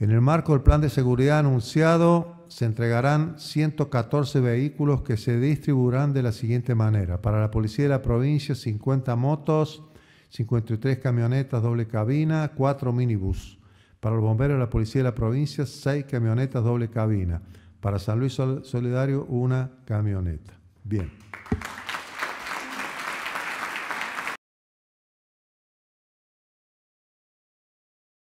En el marco del plan de seguridad anunciado, se entregarán 114 vehículos que se distribuirán de la siguiente manera. Para la policía de la provincia, 50 motos, 53 camionetas doble cabina, 4 minibús. Para los bomberos de la policía de la provincia, 6 camionetas doble cabina. Para San Luis Solidario, una camioneta. Bien.